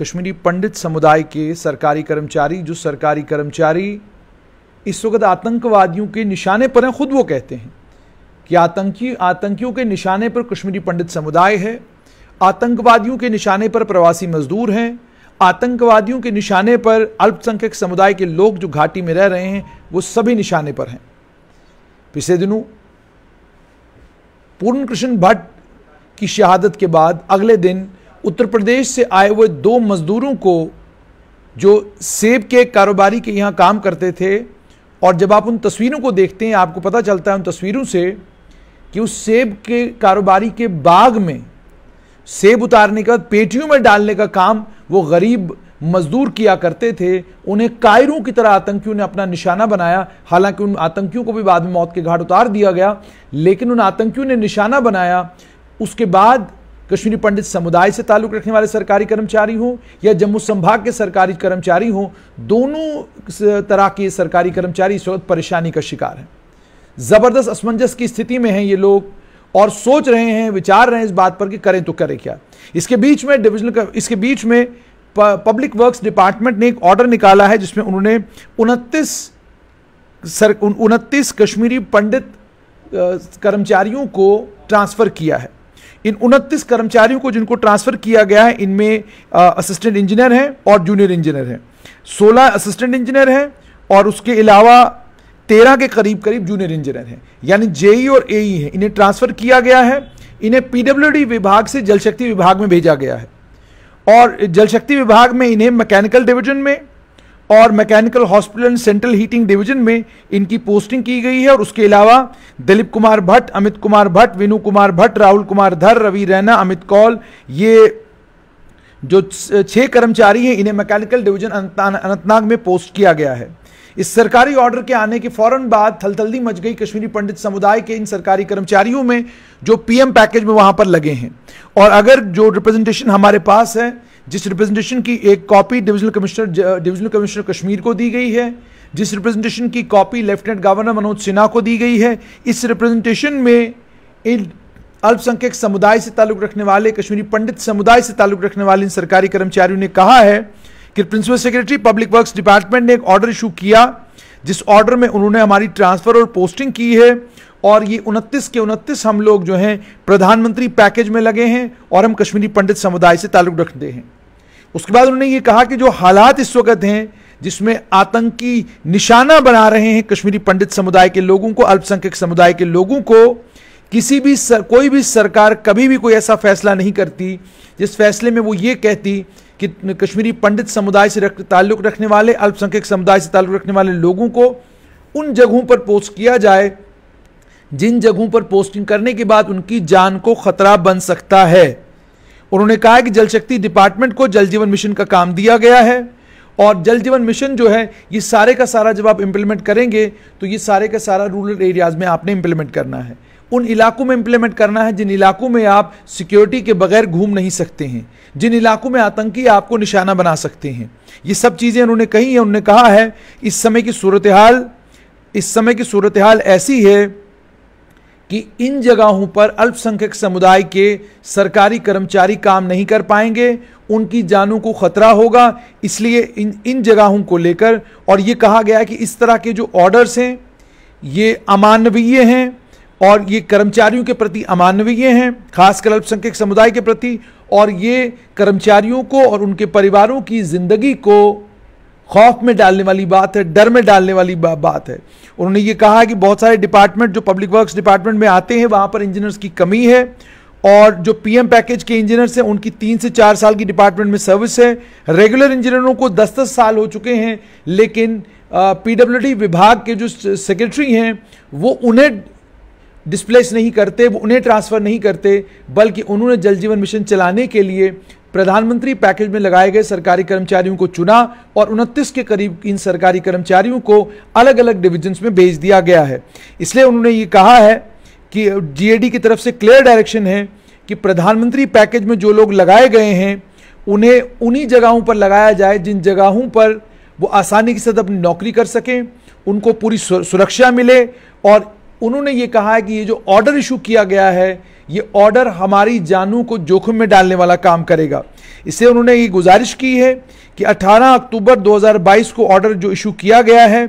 कश्मीरी पंडित समुदाय के सरकारी कर्मचारी जो सरकारी कर्मचारी इस वक्त आतंकवादियों के निशाने पर हैं खुद वो कहते हैं कि आतंकी आतंकियों के निशाने पर कश्मीरी पंडित समुदाय है आतंकवादियों के निशाने पर प्रवासी मजदूर हैं आतंकवादियों के निशाने पर अल्पसंख्यक समुदाय के लोग जो घाटी में रह रहे हैं वो सभी निशाने पर हैं पिछले दिनों पूर्ण कृष्ण भट्ट की शहादत के बाद अगले दिन उत्तर प्रदेश से आए हुए दो मजदूरों को जो सेब के कारोबारी के यहाँ काम करते थे और जब आप उन तस्वीरों को देखते हैं आपको पता चलता है उन तस्वीरों से कि उस सेब के कारोबारी के बाग में सेब उतारने का पेटियों में डालने का काम वो गरीब मजदूर किया करते थे उन्हें कायरों की तरह आतंकियों ने अपना निशाना बनाया हालांकि उन आतंकियों को भी बाद में मौत के घाट उतार दिया गया लेकिन उन आतंकियों ने निशाना बनाया उसके बाद कश्मीरी पंडित समुदाय से ताल्लुक रखने वाले सरकारी कर्मचारी हों या जम्मू संभाग के सरकारी कर्मचारी हों दोनों तरह के सरकारी कर्मचारी इस वक्त परेशानी का शिकार हैं ज़बरदस्त असमंजस की स्थिति में हैं ये लोग और सोच रहे हैं विचार रहे हैं इस बात पर कि करें तो करें क्या इसके बीच में डिविजनल इसके बीच में पब्लिक वर्क्स डिपार्टमेंट ने एक ऑर्डर निकाला है जिसमें उन्होंने उनतीस सर उनतीस कश्मीरी पंडित कर्मचारियों को ट्रांसफ़र किया है इन उनतीस कर्मचारियों को जिनको ट्रांसफ़र किया गया है इनमें असिस्टेंट इंजीनियर हैं और जूनियर इंजीनियर हैं सोलह असिस्टेंट इंजीनियर हैं और उसके अलावा तेरह के करीब करीब जूनियर इंजीनियर हैं यानी जेई और ई हैं इन्हें ट्रांसफ़र किया गया है इन्हें पीडब्ल्यूडी विभाग से जल शक्ति विभाग में भेजा गया है और जल शक्ति विभाग में इन्हें मैकेनिकल डिवीजन में और mechanical hospital and central heating division में इनकी पोस्टिंग की गई है और उसके अलावा दिलीप कुमार भट्ट अमित कुमार भट्ट विनू कुमार भट्ट राहुल कुमार धर रवि रैना अमित कौल ये जो छह कर्मचारी हैं इन्हें मैकेनिकल डिवीजन अनंतनाग में पोस्ट किया गया है इस सरकारी ऑर्डर के आने के फौरन बाद थलथल्दी मच गई कश्मीरी पंडित समुदाय के इन सरकारी कर्मचारियों में जो पीएम पैकेज में वहां पर लगे हैं और अगर जो रिप्रेजेंटेशन हमारे पास है जिस रिप्रेजेंटेशन की एक copy divisional commissioner divisional commissioner Kashmir को दी गई है जिस रिप्रेजेंटेशन की copy lieutenant governor Manoj Sinha को दी गई है इस रिप्रेजेंटेशन में इन अल्पसंख्यक समुदाय से ताल्लुक़ रखने वाले कश्मीरी पंडित समुदाय से ताल्लुक़ रखने वाले इन सरकारी कर्मचारियों ने कहा है कि principal secretary public works department ने एक ऑर्डर इशू किया जिस ऑर्डर में उन्होंने हमारी ट्रांसफ़र और पोस्टिंग की है और ये उनतीस के उनतीस हम लोग जो हैं प्रधानमंत्री पैकेज में लगे हैं और हम कश्मीरी पंडित समुदाय से ताल्लुक़ रखते हैं उसके बाद उन्होंने ये कहा कि जो हालात इस वक्त हैं जिसमें आतंकी निशाना बना रहे हैं कश्मीरी पंडित समुदाय के लोगों को अल्पसंख्यक समुदाय के लोगों को किसी भी सर, कोई भी सरकार कभी भी कोई ऐसा फैसला नहीं करती जिस फैसले में वो ये कहती कि कश्मीरी पंडित समुदाय से रख, ताल्लुक़ रखने वाले अल्पसंख्यक समुदाय से ताल्लुक़ रखने वाले लोगों को उन जगहों पर पोस्ट किया जाए जिन जगहों पर पोस्टिंग करने के बाद उनकी जान को खतरा बन सकता है उन्होंने कहा कि जल शक्ति डिपार्टमेंट को जल जीवन मिशन का काम दिया गया है और जल जीवन मिशन जो है ये सारे का सारा जब आप इम्प्लीमेंट करेंगे तो ये सारे का सारा रूरल एरियाज में आपने इम्प्लीमेंट करना है उन इलाकों में इम्प्लीमेंट करना है जिन इलाकों में आप सिक्योरिटी के बगैर घूम नहीं सकते हैं जिन इलाकों में आतंकी आपको निशाना बना सकते हैं ये सब चीज़ें उन्होंने कही हैं उन्होंने कहा है इस समय की सूरत हाल इस समय की सूरत हाल ऐसी है कि इन जगहों पर अल्पसंख्यक समुदाय के सरकारी कर्मचारी काम नहीं कर पाएंगे उनकी जानों को खतरा होगा इसलिए इन इन जगहों को लेकर और ये कहा गया कि इस तरह के जो ऑर्डर्स हैं ये अमानवीय हैं और ये कर्मचारियों के प्रति अमानवीय हैं खासकर अल्पसंख्यक समुदाय के प्रति और ये कर्मचारियों को और उनके परिवारों की ज़िंदगी को खौफ में डालने वाली बात है डर में डालने वाली बा, बात है उन्होंने ये कहा कि बहुत सारे डिपार्टमेंट जो पब्लिक वर्क्स डिपार्टमेंट में आते हैं वहाँ पर इंजीनियर्स की कमी है और जो पीएम पैकेज के इंजीनियर्स हैं उनकी तीन से चार साल की डिपार्टमेंट में सर्विस है रेगुलर इंजीनियरों को दस दस साल हो चुके हैं लेकिन पी विभाग के जो सेक्रेटरी हैं वो उन्हें डिस्प्लेस नहीं करते वो उन्हें ट्रांसफ़र नहीं करते बल्कि उन्होंने जल जीवन मिशन चलाने के लिए प्रधानमंत्री पैकेज में लगाए गए सरकारी कर्मचारियों को चुना और उनतीस के करीब इन सरकारी कर्मचारियों को अलग अलग डिविजन में भेज दिया गया है इसलिए उन्होंने ये कहा है कि जीएडी की तरफ से क्लियर डायरेक्शन है कि प्रधानमंत्री पैकेज में जो लोग लगाए गए हैं उन्हें उन्हीं जगहों पर लगाया जाए जिन जगहों पर वो आसानी के साथ अपनी नौकरी कर सकें उनको पूरी सुरक्षा मिले और उन्होंने ये कहा है कि ये जो ऑर्डर इशू किया गया है ये ऑर्डर हमारी जानों को जोखिम में डालने वाला काम करेगा इससे उन्होंने ये गुजारिश की है कि 18 अक्टूबर 2022 को ऑर्डर जो इशू किया गया है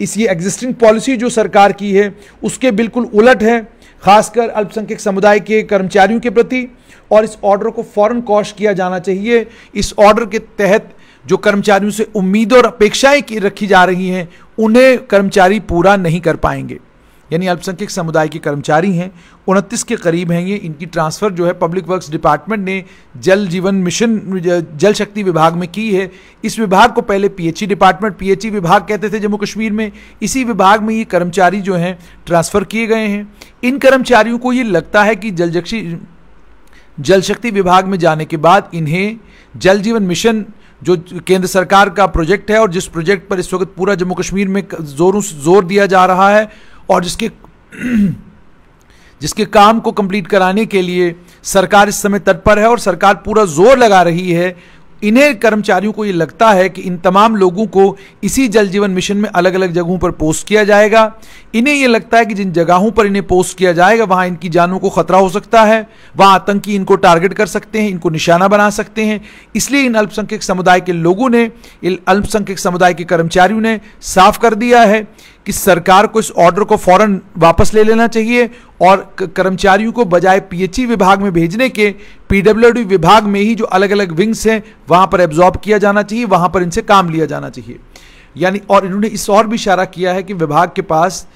इस ये एग्जिस्टिंग पॉलिसी जो सरकार की है उसके बिल्कुल उलट है खासकर अल्पसंख्यक समुदाय के कर्मचारियों के प्रति और इस ऑर्डर को फ़ौरन कॉश किया जाना चाहिए इस ऑर्डर के तहत जो कर्मचारियों से उम्मीद और अपेक्षाएं की रखी जा रही हैं उन्हें कर्मचारी पूरा नहीं कर पाएंगे यानी अल्पसंख्यक समुदाय के कर्मचारी हैं उनतीस के करीब हैं ये इनकी ट्रांसफ़र जो है पब्लिक वर्क्स डिपार्टमेंट ने जल जीवन मिशन जल शक्ति विभाग में की है इस विभाग को पहले पीएचई डिपार्टमेंट पीएचई विभाग कहते थे जम्मू कश्मीर में इसी विभाग में ये कर्मचारी जो हैं ट्रांसफ़र किए गए हैं इन कर्मचारियों को ये लगता है कि जल जल शक्ति विभाग में जाने के बाद इन्हें जल जीवन मिशन जो केंद्र सरकार का प्रोजेक्ट है और जिस प्रोजेक्ट पर इस वक्त पूरा जम्मू कश्मीर में जोरों जोर दिया जा रहा है और जिसके जिसके काम को कंप्लीट कराने के लिए सरकार इस समय तत्पर है और सरकार पूरा जोर लगा रही है इन्हें कर्मचारियों को ये लगता है कि इन तमाम लोगों को इसी जल जीवन मिशन में अलग अलग जगहों पर पोस्ट किया जाएगा इन्हें ये लगता है कि जिन जगहों पर इन्हें पोस्ट किया जाएगा वहाँ इनकी जानों को खतरा हो सकता है वहाँ आतंकी इनको टारगेट कर सकते हैं इनको निशाना बना सकते हैं इसलिए इन अल्पसंख्यक समुदाय के लोगों ने इन अल्पसंख्यक समुदाय के कर्मचारियों ने साफ कर दिया है कि सरकार को इस ऑर्डर को फौरन वापस ले लेना चाहिए और कर्मचारियों को बजाय पीएचई e विभाग में भेजने के पीडब्ल्यूडी विभाग में ही जो अलग अलग विंग्स हैं वहाँ पर एब्जॉर्ब किया जाना चाहिए वहाँ पर इनसे काम लिया जाना चाहिए यानी और इन्होंने इस और भी इशारा किया है कि विभाग के पास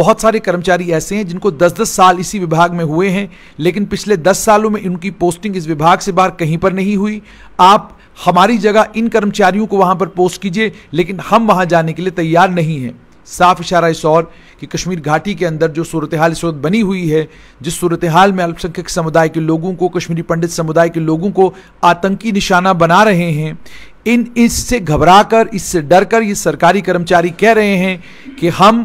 बहुत सारे कर्मचारी ऐसे हैं जिनको 10-10 साल इसी विभाग में हुए हैं लेकिन पिछले 10 सालों में इनकी पोस्टिंग इस विभाग से बाहर कहीं पर नहीं हुई आप हमारी जगह इन कर्मचारियों को वहां पर पोस्ट कीजिए लेकिन हम वहां जाने के लिए तैयार नहीं हैं साफ इशारा इस और कि कश्मीर घाटी के अंदर जो सूरत हाल इस वक्त बनी हुई है जिस सूरत हाल में अल्पसंख्यक समुदाय के लोगों को कश्मीरी पंडित समुदाय के लोगों को आतंकी निशाना बना रहे हैं इन इससे घबरा कर इससे डर कर ये सरकारी कर्मचारी कह रहे हैं कि हम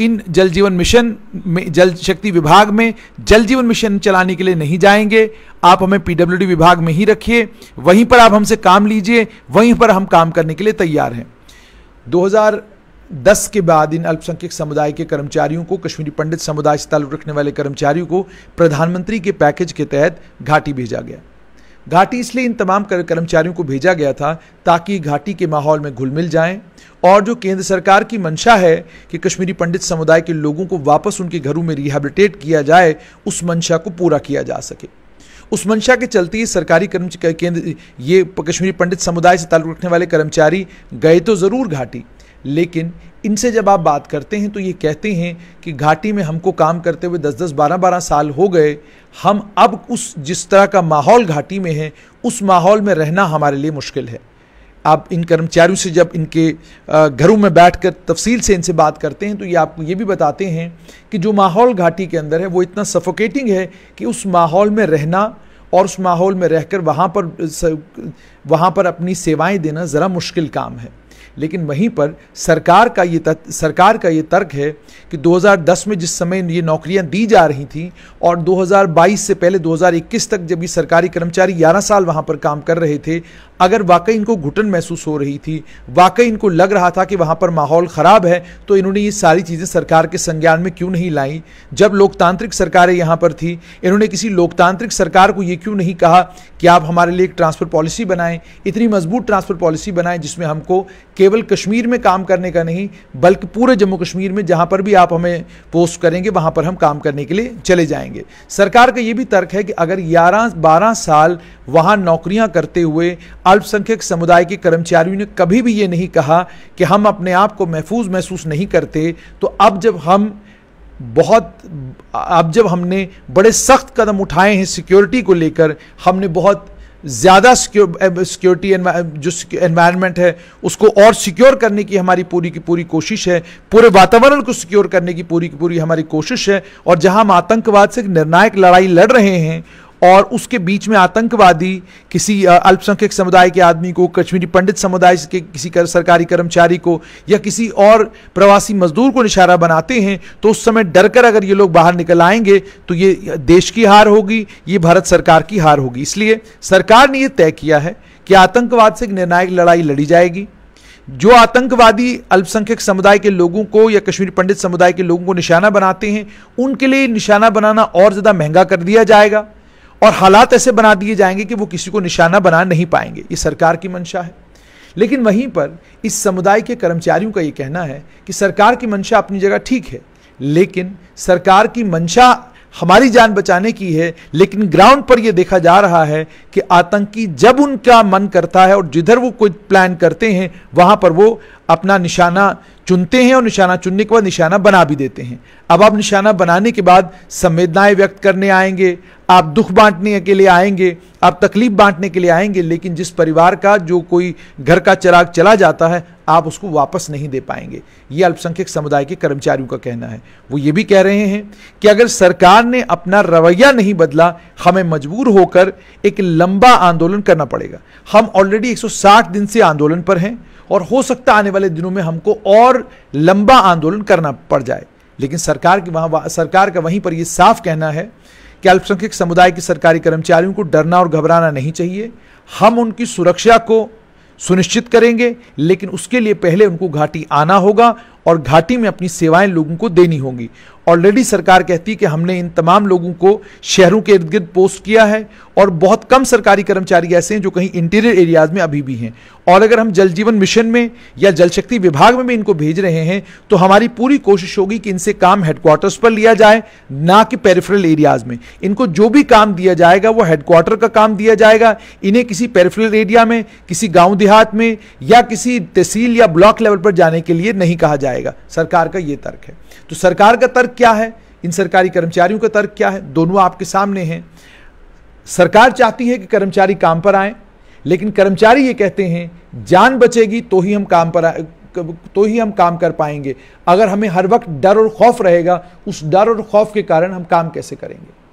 इन जल जीवन मिशन में जल शक्ति विभाग में जल जीवन मिशन चलाने के लिए नहीं जाएंगे आप हमें पीडब्ल्यूडी विभाग में ही रखिए वहीं पर आप हमसे काम लीजिए वहीं पर हम काम करने के लिए तैयार हैं दस के बाद इन अल्पसंख्यक समुदाय के कर्मचारियों को कश्मीरी पंडित समुदाय से ताल्लुक रखने वाले कर्मचारियों को प्रधानमंत्री के पैकेज के तहत घाटी भेजा गया घाटी इसलिए इन तमाम कर्मचारियों को भेजा गया था ताकि घाटी के माहौल में घुल मिल जाएं और जो केंद्र सरकार की मंशा है कि कश्मीरी पंडित समुदाय के लोगों को वापस उनके घरों में रिहेबिलिटेट किया जाए उस मंशा को पूरा किया जा सके उस मंशा के चलते ये सरकारी कर्म केंद्र ये कश्मीरी पंडित समुदाय से ताल्लुक रखने वाले कर्मचारी गए तो ज़रूर घाटी लेकिन इनसे जब आप बात करते हैं तो ये कहते हैं कि घाटी में हमको काम करते हुए 10-10, 12-12 साल हो गए हम अब उस जिस तरह का माहौल घाटी में है उस माहौल में रहना हमारे लिए मुश्किल है आप इन कर्मचारियों से जब इनके घरों में बैठकर तफसील से इनसे बात करते हैं तो ये आपको ये भी बताते हैं कि जो माहौल घाटी के अंदर है वो इतना सफोकेटिंग है कि उस माहौल में रहना और उस माहौल में रहकर वहाँ पर वहाँ पर अपनी सेवाएं देना ज़रा मुश्किल काम है लेकिन वहीं पर सरकार का ये तत् सरकार का ये तर्क है कि 2010 में जिस समय ये नौकरियां दी जा रही थी और 2022 से पहले 2021 तक जब ये सरकारी कर्मचारी 11 साल वहां पर काम कर रहे थे अगर वाकई इनको घुटन महसूस हो रही थी वाकई इनको लग रहा था कि वहाँ पर माहौल ख़राब है तो इन्होंने ये सारी चीज़ें सरकार के संज्ञान में क्यों नहीं लाई जब लोकतांत्रिक सरकारें यहाँ पर थी इन्होंने किसी लोकतांत्रिक सरकार को ये क्यों नहीं कहा कि आप हमारे लिए एक ट्रांसफ़र पॉलिसी बनाएं इतनी मजबूत ट्रांसफ़र पॉलिसी बनाएं जिसमें हमको केवल कश्मीर में काम करने का नहीं बल्कि पूरे जम्मू कश्मीर में जहाँ पर भी आप हमें पोस्ट करेंगे वहाँ पर हम काम करने के लिए चले जाएंगे सरकार का ये भी तर्क है कि अगर ग्यारह बारह साल वहाँ नौकरियाँ करते हुए अल्पसंख्यक समुदाय के कर्मचारियों ने कभी भी ये नहीं कहा कि हम अपने आप को महफूज महसूस नहीं करते तो अब जब हम बहुत अब जब हमने बड़े सख्त कदम उठाए हैं सिक्योरिटी को लेकर हमने बहुत ज़्यादा सिक्योरिटी जो एनवायरनमेंट है उसको और सिक्योर करने की हमारी पूरी की पूरी कोशिश है पूरे वातावरण को सिक्योर करने की पूरी की पूरी हमारी कोशिश है और जहां हम आतंकवाद से निर्णायक लड़ाई लड़ रहे हैं और उसके बीच में आतंकवादी किसी अल्पसंख्यक समुदाय के आदमी को कश्मीरी पंडित समुदाय के किसी कर, सरकारी कर्मचारी को या किसी और प्रवासी मजदूर को निशाना बनाते हैं तो उस समय डर कर अगर ये लोग बाहर निकल आएंगे तो ये देश की हार होगी ये भारत सरकार की हार होगी इसलिए सरकार ने यह तय किया है कि आतंकवाद से एक निर्णायक लड़ाई लड़ी जाएगी जो आतंकवादी अल्पसंख्यक समुदाय के लोगों को या कश्मीरी पंडित समुदाय के लोगों को निशाना बनाते हैं उनके लिए निशाना बनाना और ज़्यादा महंगा कर दिया जाएगा और हालात ऐसे बना दिए जाएंगे कि वो किसी को निशाना बना नहीं पाएंगे ये सरकार की मंशा है लेकिन वहीं पर इस समुदाय के कर्मचारियों का ये कहना है कि सरकार की मंशा अपनी जगह ठीक है लेकिन सरकार की मंशा हमारी जान बचाने की है लेकिन ग्राउंड पर यह देखा जा रहा है कि आतंकी जब उनका मन करता है और जिधर वो कोई प्लान करते हैं वहां पर वो अपना निशाना चुनते हैं और निशाना चुनने के बाद निशाना बना भी देते हैं अब आप निशाना बनाने के बाद संवेदनाएं व्यक्त करने आएंगे आप दुख बांटने के लिए आएंगे आप तकलीफ बांटने के लिए आएंगे लेकिन जिस परिवार का जो कोई घर का चिराग चला जाता है आप उसको वापस नहीं दे पाएंगे ये अल्पसंख्यक समुदाय के कर्मचारियों का कहना है वो ये भी कह रहे हैं कि अगर सरकार ने अपना रवैया नहीं बदला हमें मजबूर होकर एक लंबा आंदोलन करना पड़ेगा हम ऑलरेडी एक दिन से आंदोलन पर हैं और हो सकता आने वाले दिनों में हमको और लंबा आंदोलन करना पड़ जाए लेकिन सरकार की वहाँ सरकार का वहीं पर यह साफ कहना है कि अल्पसंख्यक समुदाय के सरकारी कर्मचारियों को डरना और घबराना नहीं चाहिए हम उनकी सुरक्षा को सुनिश्चित करेंगे लेकिन उसके लिए पहले उनको घाटी आना होगा और घाटी में अपनी सेवाएं लोगों को देनी होगी ऑलरेडी सरकार कहती है कि हमने इन तमाम लोगों को शहरों के इर्द गिर्द पोस्ट किया है और बहुत कम सरकारी कर्मचारी ऐसे हैं जो कहीं इंटीरियर एरियाज में अभी भी हैं और अगर हम जल जीवन मिशन में या जल शक्ति विभाग में भी इनको भेज रहे हैं तो हमारी पूरी कोशिश होगी कि इनसे काम हेडक्वार्टर्स पर लिया जाए ना कि पेरिफ्रल एरियाज में इनको जो भी काम दिया जाएगा वो हेडक्वार्टर का काम दिया जाएगा इन्हें किसी पेरिफ्रल एरिया में किसी गाँव देहात में या किसी तहसील या ब्लॉक लेवल पर जाने के लिए नहीं कहा जाएगा सरकार का ये तर्क है तो सरकार का तर्क क्या है इन सरकारी कर्मचारियों का तर्क क्या है दोनों आपके सामने हैं सरकार चाहती है कि कर्मचारी काम पर आए लेकिन कर्मचारी ये कहते हैं जान बचेगी तो ही हम काम पर आए तो ही हम काम कर पाएंगे अगर हमें हर वक्त डर और खौफ रहेगा उस डर और खौफ के कारण हम काम कैसे करेंगे